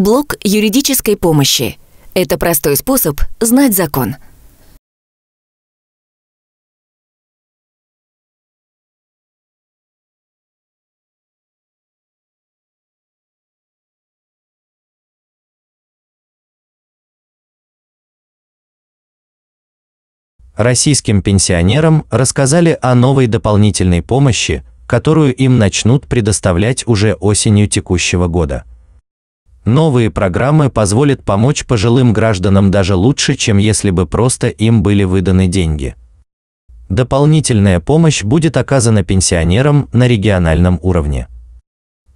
Блок юридической помощи. Это простой способ знать закон. Российским пенсионерам рассказали о новой дополнительной помощи, которую им начнут предоставлять уже осенью текущего года – Новые программы позволят помочь пожилым гражданам даже лучше, чем если бы просто им были выданы деньги. Дополнительная помощь будет оказана пенсионерам на региональном уровне.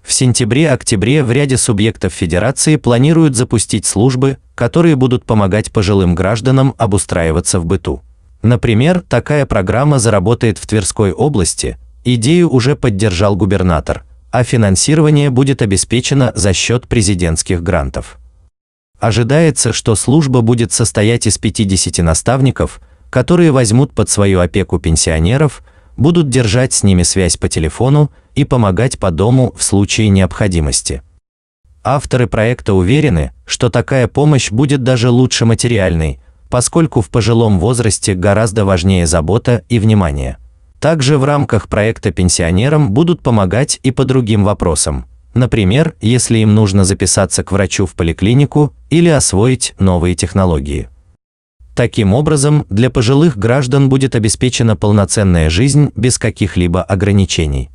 В сентябре-октябре в ряде субъектов Федерации планируют запустить службы, которые будут помогать пожилым гражданам обустраиваться в быту. Например, такая программа заработает в Тверской области, идею уже поддержал губернатор – а финансирование будет обеспечено за счет президентских грантов. Ожидается, что служба будет состоять из 50 наставников, которые возьмут под свою опеку пенсионеров, будут держать с ними связь по телефону и помогать по дому в случае необходимости. Авторы проекта уверены, что такая помощь будет даже лучше материальной, поскольку в пожилом возрасте гораздо важнее забота и внимание. Также в рамках проекта пенсионерам будут помогать и по другим вопросам. Например, если им нужно записаться к врачу в поликлинику или освоить новые технологии. Таким образом, для пожилых граждан будет обеспечена полноценная жизнь без каких-либо ограничений.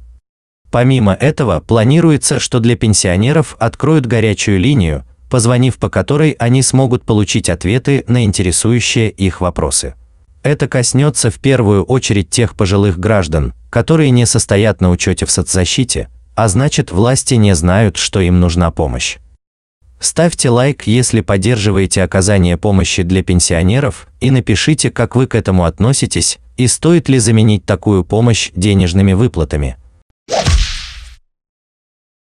Помимо этого, планируется, что для пенсионеров откроют горячую линию, позвонив по которой они смогут получить ответы на интересующие их вопросы. Это коснется в первую очередь тех пожилых граждан, которые не состоят на учете в соцзащите, а значит власти не знают, что им нужна помощь. Ставьте лайк, если поддерживаете оказание помощи для пенсионеров, и напишите, как вы к этому относитесь, и стоит ли заменить такую помощь денежными выплатами.